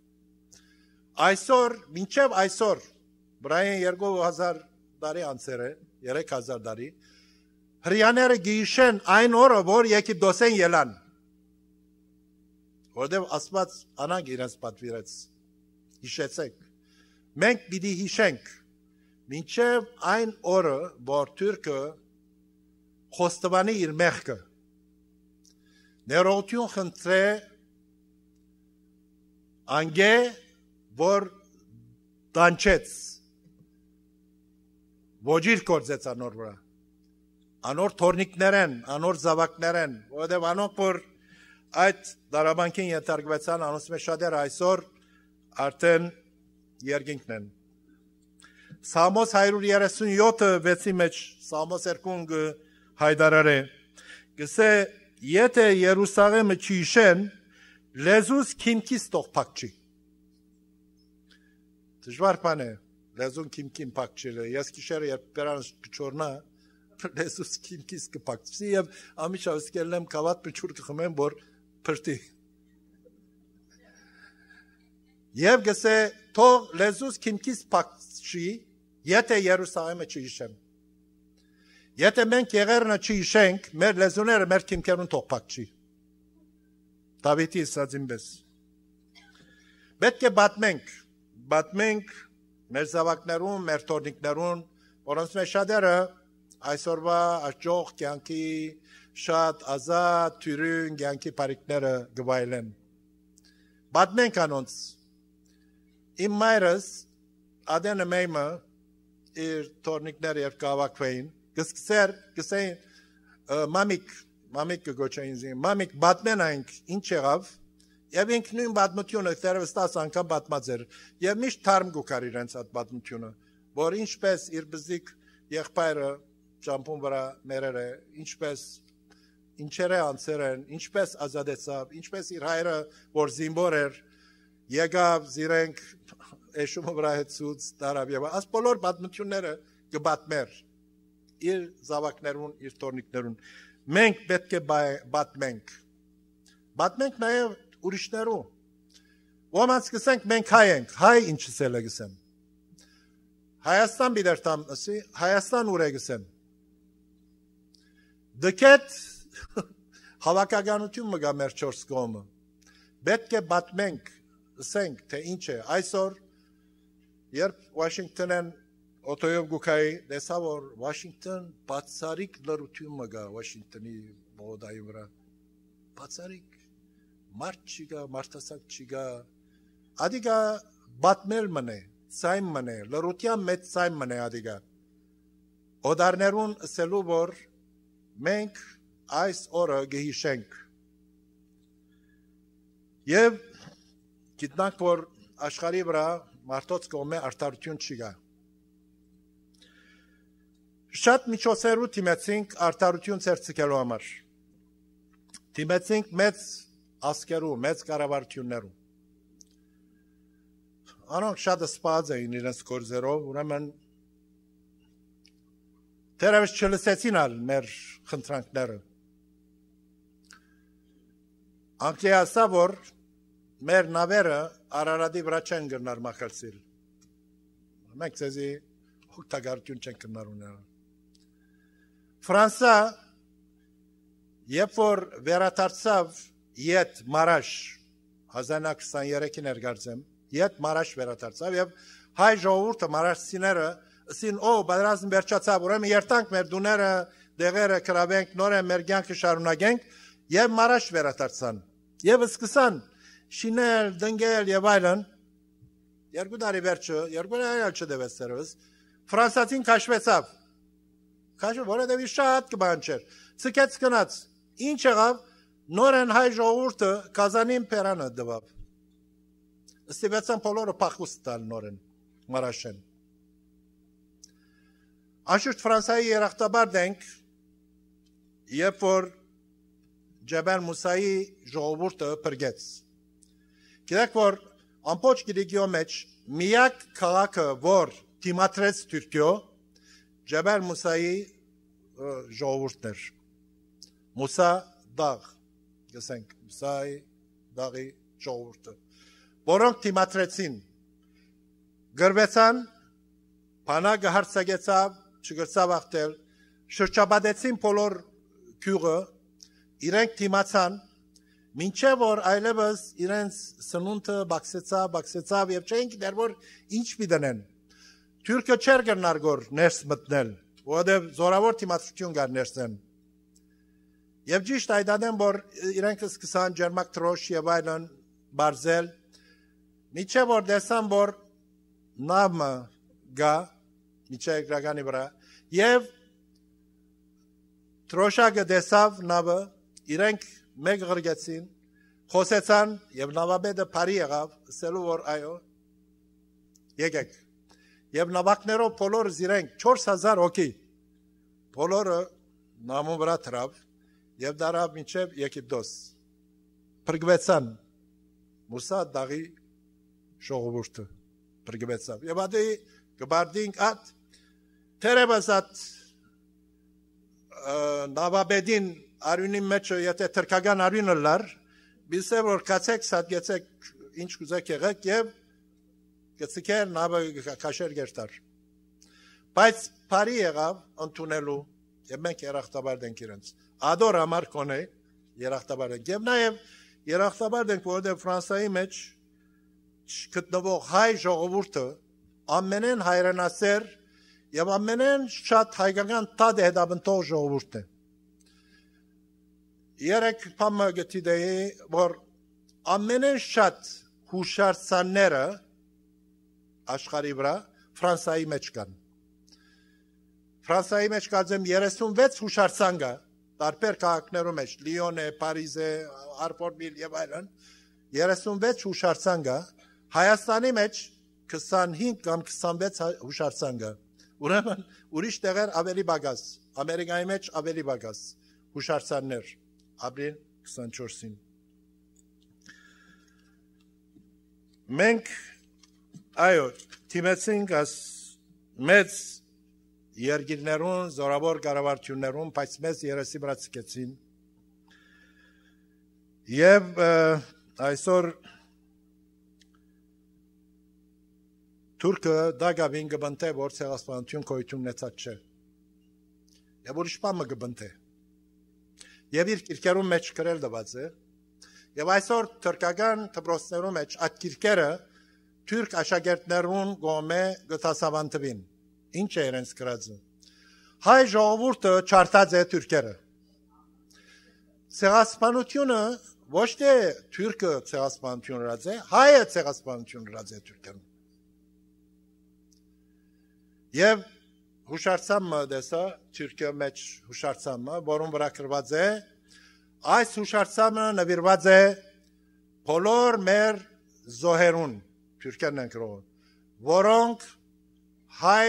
այսօր, մինչև այսօր, Բրայան 2000 տարի անցեր է, 3000 տարի, հрьяները գիշեն այն օրը, որ Եգիպտոսեն ելան։ Որտեւ Աստված անանք իրենց պատվիրեց։ Հիշեցեք։ Մենք պիտի հիշենք մինչև այն օրը, որ Թուրքը խոստովանի իր մեղքը։ Ներողություն խնդրե անգե որ տանչեց ոչիր կործեց անոր վրա անոր թորնիկներ են անոր զավակներ են որովհետև անոնք որ այդ դարաբանքին ենթարկվեցան անոնց մեջ շատեր այսօր արդեն երկինքն են Սամոս 137-ը վեցի մեջ Սամոս 2-ը հայդարարե գսե եթե Երուսաղեմը չիշեն լեզուս քինքից տողփակ չի Žvar Lezun kim kim pakčile. Jaz, ki še je peran čorna, lezu s kim kiski pak. Vsi je, a mi čas, ker lem kavat pri čurkih membor, prti. Jeb gese to lezus kim kis pakçi, Yete Jerusaleme çi Yete men kererna çi işenk, mer lezuner mer kim kerun tok pakçi. Tabi ti sazim bes. Betke batmenk. պատմենք մեր զավակներուն, մեր թորնիկներուն, որոնց մեջ շատերը այսօրվա աճող կյանքի շատ ազատ թյուրին կյանքի բարիկները գվայլեն։ Պատմենք անոնց։ Իմ մայրս ադենը մեյմը իր թորնիկները երբ կավակվեին, գսկսեր, գսեին, մամիկ, մամիկ կգոչեին զին, մամիկ բատմենայինք, ինչ եղավ, Եվ ինք նույն պատմությունը դերևս 10 անգամ պատմած էր։ Եվ միշտ թարմ գուկար իրենց այդ պատմությունը, որ ինչպես իր բզիկ եղբայրը ճամփուն վրա մերերը, ինչպես ինչերը անցեր են, ինչպես ազատեցավ, ինչպես իր հայրը, որ զինվոր էր, եկավ զիրենք էշումը վրա հեցուց տարավ եւ աս բոլոր պատմությունները կբատմեր իր զավակներուն, իր տորնիկներուն։ Մենք պետք է պատմենք։ Պատմենք նաեւ ուրիշներու։ Ոմանց կսենք մենք հայ ենք, հայ ինչս էլ գսեմ։ Հայաստան բիդերտամ ասի, Հայաստան ուր է գսեմ։ Դկետ <laughs> հավաքականություն մգա մեր 4 կողմը։ Պետք է բացմենք, ասենք թե ինչ է այսօր երբ Վաշինգտոնեն օտոյով գուկայի դեսա որ Վաշինգտոն բացարիք լրություն մգա Վաշինգտոնի մոդայի վրա բացարիք մարդ չի գա, մարդասակ չի գա։ Ադիգա բատմել մնե, ցայմ մնե, լրության մեծ ցայմ մնե ադիգա։ Օդարներուն սելու որ մենք այս օրը գհիշենք։ Եվ գիտնանք որ աշխարհի վրա մարդոց կողմէ արտարություն չի գա։ Շատ միջոցերու դիմեցինք արտարություն ծերծելու համար։ Դիմեցինք մեծ ասկերու մեծ կառավարություններում անոնք շատ սպաց էին իրենց կորզերով, ուրեմն Տերևս չլսեցին ալ մեր խնդրանքները։ Անկե ասա, որ մեր նավերը Արարատի վրա չեն գնար մախալսիլ։ Մենք ցեզի հոգտագարտյուն չեն գնար ունենալ։ Ֆրանսա երբ որ վերադարձավ իդ Մարաշ 1923-ին երգարձեմ իդ Մարաշ վերադարձավ եւ հայ ժողովուրդը մարաշցիները ասին օ բادرազմ վերջացավ ուրեմն երթանք մեր դուները դեղերը կրավենք նորեն մեր ցանկը շարունակենք եւ Մարաշ վերադարձան եւ սկսան շինել դնգել եւ այլն երկու տարի վերջը երկու տարի չդևեց ծերուս ֆրանսացին քաշվեցավ քաշը որը դեպի շատ կբան չէր ցկեց կնաց ինչ եղավ Norën hajgjo urtë, kazanim peranë e dëvap. Sti vetëm po lorë pa kustal norën, marashen. Ashtë Fransa'yı yaraktabar denk, jepor Gjeber Musai zhovurtë përgec. Kidek vor, ampoç gidi gjo meç, miyak kalakë vor timatres Türkyo, Gjeber Musai zhovurtër. E, Musa dağ. ասենք սայ դաղի ժողովուրդը որոնք դիմացրեցին գրվեցան բանակը հարցակեցավ չգրծավ ախտել շրջապատեցին բոլոր քյուղը իրենք դիմացան մինչև որ այլևս իրենց սնունդը բացեցա բացեցավ եւ չէին գիտեր որ ինչ մի դնեն Թուրքը չեր գնար գոր ներս մտնել, որովհետև զորավոր թիմացություն կար ներսեն։ Եվ ճիշտ այդ անեմ, որ իրենք սկսան ջերմակ տրոշ եւ այլն բարձել, միջև որ դեսան, որ նամը գա միջև գրականի վրա եւ տրոշակը դեսավ նավը, իրենք մեկ ղրգեցին, խոսեցան եւ նավաբեդը բարի եղավ, ասելու որ այո, եկեք։ Եվ նավակներով բոլորը իրենք 4000 հոգի բոլորը նամու վրա տրավ եւ դարավ մինչեւ Եգիպտոս։ Փրկվեցան Մուսա դաղի ժողովուրդը բրգվեցավ։ Եվ ադի գբարդինք ատ թերևս ատ նավաբեդին արյունի մեջ եթե թրկական արյունը լար, բիսե որ կացեք սատ գեցեք ինչ կուզեք եղեք եւ գցիկեր նավը կաշեր գերտար։ Բայց բարի եղավ ընդունելու եւ մենք երախտաբար դենք իրենց։ Ադոր համար կոնե երախտաբար ենք եւ նաեւ երախտաբար ենք որովհետեւ Ֆրանսայի մեջ գտնվող հայ ժողովուրդը ամենեն հայրենասեր եւ ամենեն շատ հայկական տադ հետապնդող ժողովուրդ է երեք փամը գտիդեի որ ամենեն շատ հուշարձանները աշխարհի վրա Ֆրանսայի մեջ կան Ֆրանսայի մեջ կազեմ 36 հուշարձան կա տարբեր քաղաքներում է լիոն է Փարիզ է արփորմիլ եւ այլն 36 հուշարձան կա Հայաստանի մեջ 25 կամ 26 հա-, հուշարձան կա Ուրեմն ուրիշ տեղեր ավելի բագաս, Ամերիկայի մեջ ավելի բագաս հուշարձաններ ապրիլ 24-ին։ Մենք այո, թիմեցինք աս մեծ երկիրներուն զորավոր կառավարություններուն բայց մեզ երեսի վրա ցկեցին եւ այսօր Թուրքը դագավին գբնտե որ ցեղասպանություն կոյություն ունեցած չէ։ Եվ ուրիշ բան մը գբնտե։ Եվ իր քիրկերում մեջ գրել դված է։ Եվ այսօր թուրքական դպրոցներում մեջ այդ քիրկերը թուրք աշակերտներուն գոմե գտասավանտվին։ Ինչ է իրենց գրածը։ Հայ ժողովուրդը չարտած է թուրքերը։ Ցեղասպանությունը ոչ թե թուրքը ցեղասպանություն ռած է, հայը ցեղասպանություն ռած է թուրքերում։ Եվ հուշարձանը դեսա թուրքիա մեջ հուշարձանը, որում վրա գրված է այս հուշարձանը նվիրված է բոլոր մեր զոհերուն, թուրքերն են գրողը, որոնք հայ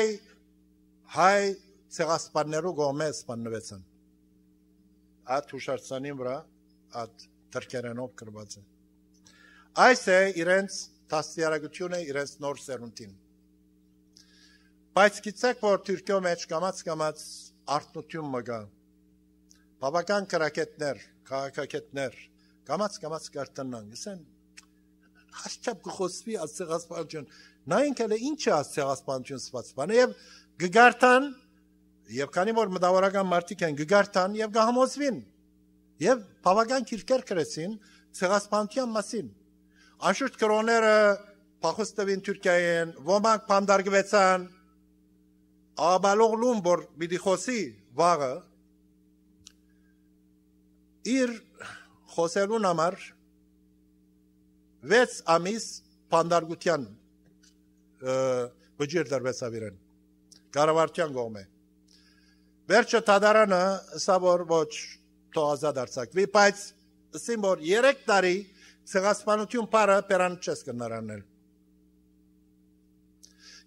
հայ ցեղասպաններու գոմես սպանվեցան այդ հուշարձանի վրա այդ թրքերենով գրված է այս է իրենց դաստիարակությունը իրենց նոր սերունդին բայց գիտեք որ Թուրքիո մեջ կամած կամած արտնություն մգա բավական կրակետներ քաղաքակետներ կամած կամած կարտանան գսեն հաշտապ գխոսվի ասեղասպանություն նայենք էլ ինչ է ասեղասպանություն սպասման եւ գգարտան եւ քանի որ մտավորական մարդիկ են գգարտան եւ գահամոզվին եւ բավական քիրքեր կրեցին ցեղասպանության մասին անշուշտ կրոները փախստվին Թուրքիայեն ոմանք բանդարգվեցան աբալողլում որ պիտի խոսի վաղը իր խոսելուն համար 6 ամիս բանդարգության բջեր դարվեցավ իրեն Կառավարության կողմէ։ Վերջը Թադարանը սա որ ոչ թո ազատ արձակվի, բայց սիմբոլ 3 տարի ցեղասպանություն բառը բերան չես կնարանել։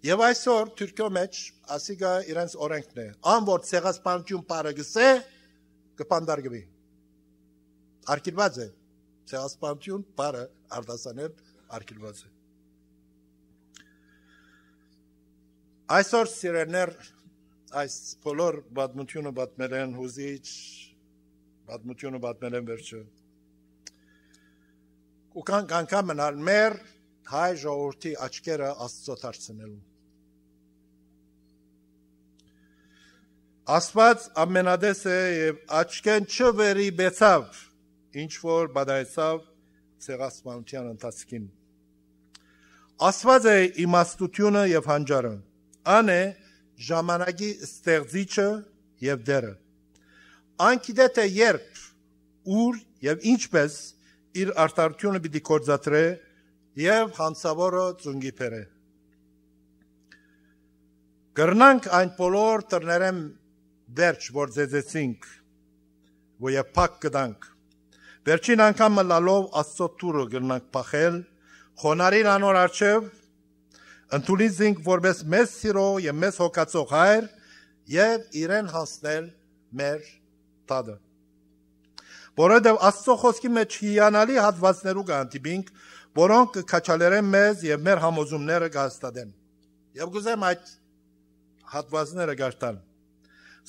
Եվ այսօր Թուրքիո մեջ ասիգա իրենց օրենքն է, անոր ցեղասպանություն բառը գսե կպանդարգվի։ Արկիլված է ցեղասպանություն բառը արդասանել արկիլված է։ Այսօր սիրելներ այս բոլոր բադմությունը բադմել են հուզիչ, բադմությունը բադմել են վերջը։ Ու կան կանքա մնալ մեր հայ ժողովրդի աչկերը աստծո դարձնելու։ Աստված ամենադես է եւ աչքեն չվերիբեցավ, ինչ որ բադայեցավ ցեղասպանության ընթացքին։ Աստված է իմաստությունը եւ հանճարը։ իմ Ան է ժամանակի ստեղծիչը եւ դերը։ Անկիդե թե երբ, ուր եւ ինչպես իր արտարությունը պիտի կործատրե եւ հանցավորը ծունգի փերե։ Գրնանք այն բոլոր տրներեմ վերջ, որ ձեզեցինք, որ եւ փակ կդանք։ Վերջին անգամ մլալով աստծո տուրը գրնանք փախել, խոնարին անոր արչև Ընտուլից ինք որպես մեզ սիրո եւ մեզ հոգացող հայր եւ իրեն հասնել մեր տանը։ Որովհետև Աստծո խոսքի մեջ հիանալի հատվածներու կհանդիպինք, որոնք կքաչալերեն մեզ եւ մեր համոզումները կհաստատեն։ Եվ գուզեմ այդ հատվածները գարտան։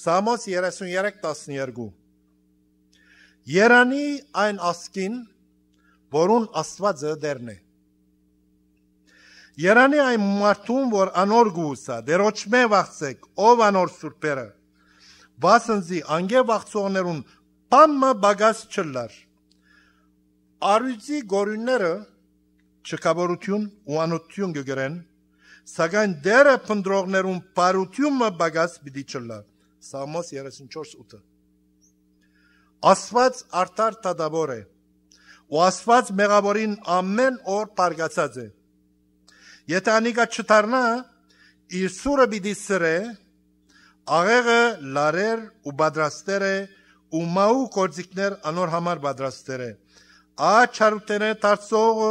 Սամոս 33:12 Երանի այն ասկին, որուն Աստվածը դերն է։ Երանի այն մարդուն, որ անոր գուսա, դերոչմե վախցեք, ով անոր սուրպերը։ Վասնձի անգե վախցողներուն պամը բագաս չլար։ Արույցի գորյունները չկավորություն ու անություն գգրեն, սագայն դերը պնդրողներուն պարությունը բագաս բիդի չլար։ Սամոս 34-8 Ասված արտար տադավոր է, ու ասված մեղավորին ամեն օր պարգացած է։ Եթե անիկա չդառնա, իր սուրը պիտի սրե, աղեղը լարեր ու բադրաստեր է, ու մաու կորձիկներ անոր համար բադրաստեր է։ Ա չարուտենե տարծողը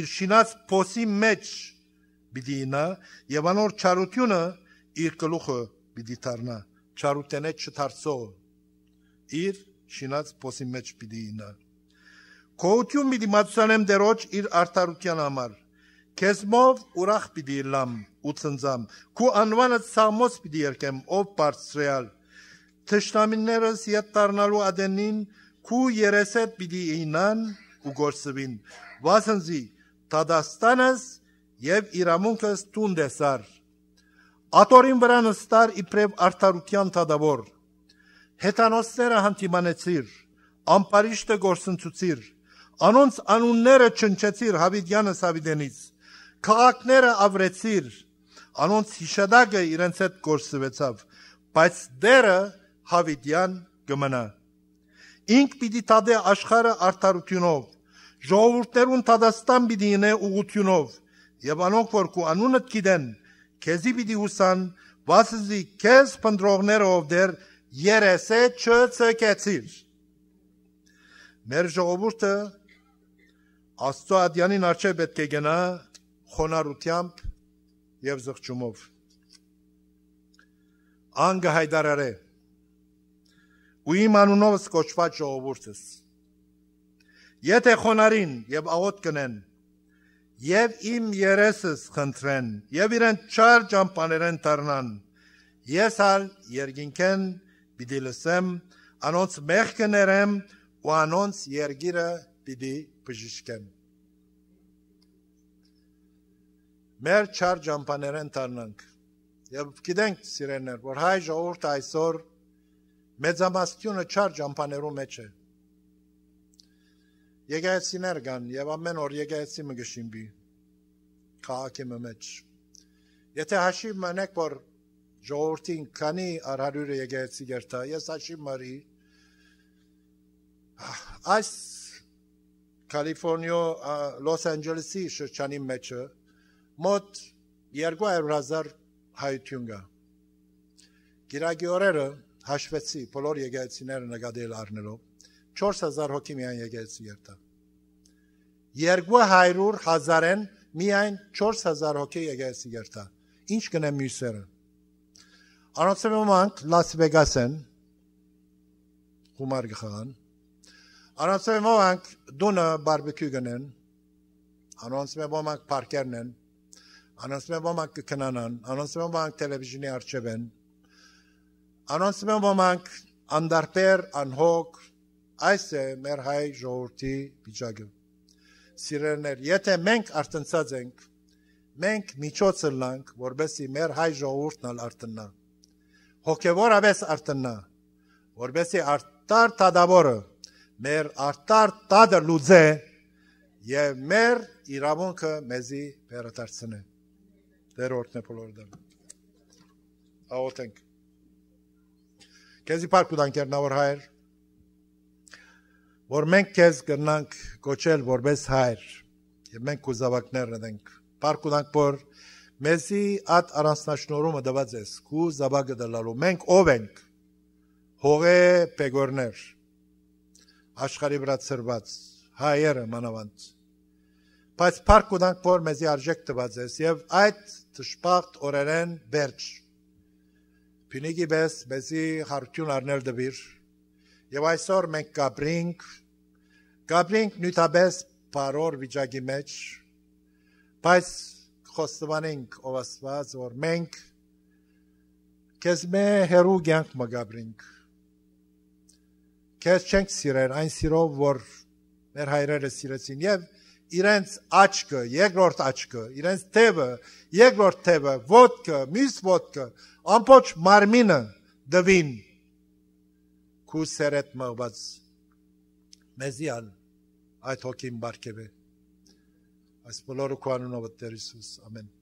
իր շինած փոսի մեջ պիտի ինա, եւ անոր չարությունը իր գլուխը պիտի դառնա։ Չարուտենե չդարծողը իր շինած փոսի մեջ պիտի ինա։ Քոյթյուն մի դիմացանեմ դերոջ իր արտարության համար։ Քեզմով ուրախ պիտի լամ ու ցնցամ։ Քու անվանը ցամոս պիտի երկեմ ով բարձրալ։ Թշնամիներս ետ դառնալու ադենին քու երեսետ պիտի ինան ու գործվին։ Վասնզի Թադաստանս եւ իրամունքս տուն դեսար։ Ատորին վրա նստար իբրև արդարության թադավոր։ Հետանոսները հանդիմանեցիր, ամպարիշտը գործընծուցիր, անոնց անունները չնչեցիր Հավիդյանս Հավիդենից քաղաքները ավրեցիր, անոնց հիշադակը իրենց հետ կորսվեցավ, բայց դերը հավիտյան գմնա։ Ինք պիտի տադե աշխարը արդարությունով, ժողովուրդներուն տադաստան պիտի ինե ուղությունով, եւ անոնք որ կու անունդ գիտեն, քեզի պիտի հուսան, վասզի քեզ փնդրողներով դեր երեսե չծկեցիր։ Մեր ժողովուրդը Աստուածյանին արժե պետք է գնա խոնարհությամբ եւ զղջումով անգ հայդարարե ու իմ անունով սկոչված ժողովուրդս եթե խոնարին եւ աղոտ կնեն եւ իմ երեսս խնդրեն եւ իրեն չար ճամփաներեն դառնան ես ալ երգինքեն պիտի լսեմ անոնց մեղքներեմ ու անոնց երգիրը պիտի բժշկեմ մեր չար ճամփաներեն տանանք։ Եվ գիտենք սիրեներ, որ հայ ժողովուրդը այսօր մեծամասնությունը չար ճամփաներու մեջ է։ Եկեղեցիներ կան եւ ամեն օր եկեղեցի մը գշիմբի քաղաքի մեջ։ Եթե հաշիվ մնանք, որ ժողովրդին քանի արհարյուրը եկեղեցի գերտա, ես հաշիվ մարի այս Կալիֆոռնիա Լոս Անջելեսի շրջանի մեջը մոտ 200000 հայություն կա։ Գիրագի օրերը հաշվեցի բոլոր եկեղեցիները նկատել առնելով 4000 հոգի միայն եկեղեցի երթա։ 200000-ն միայն 4000 հոգի եկեղեցի երթա։ Ինչ կնե մյուսերը։ Անոնցը ոմանք Լաս Վեգասեն գումար գխան։ Անոնցը ոմանք դունը բարբեկյու գնեն։ Անոնցը ոմանք պարկերն են Անոնց մեն ոմանք կքնանան, անոնց մեն ոմանք տելևիզիոնի առջև են։ Անոնց մեն ոմանք անդարբեր, անհոգ, այս է մեր հայ ժողովրդի վիճակը։ Սիրելիներ, եթե մենք արտընծած ենք, մենք միջոց լանք, որբեսի մեր հայ ժողովուրդն ալ արտնա։ Հոգևորապես արտնա, որբեսի արտար տադավորը մեր արտար տադը լուծե եւ մեր իրավունքը մեզի վերադարձնի։ Դերորդն է բոլորն։ Աղոթենք։ Քեզի պարպուտան կերնավոր հայր, որ մենք քեզ կգնանք կոչել որպես հայր, եւ մենք քո զավակներն ենք։ Պարպուտանք, որ մեզի ատ առանձնաշնորհումը դված ես, քո զավակը դալալու։ Մենք ով ենք։ Հողե պեգորներ։ Աշխարհի վրա ծրված հայերը մանավանդ բայց փառք ունենք որ մեզի արժեք տված ես եւ այդ դժբախտ օրերեն վերջ։ Փինիկի բես մեզի հարություն արնել դվիր։ Եվ այսօր մենք կապրինք, կապրինք նյութաբես բարոր վիճակի մեջ, բայց խոստվանենք ով ասված, որ մենք կեզ մե հերու գյանք մգաբրինք։ Կեզ չենք սիրել այն սիրով, որ մեր հայրերը սիրեցին։ Եվ իրենց աչքը, երկրորդ աչքը, իրենց թևը, երկրորդ թևը, ոդկը, միս ոդկը, ամբողջ մարմինը դվին քուսերետ մղված մեզիան այդ հոգին բարգեւե այս բոլորը քո անունով Տեր Հիսուս ամեն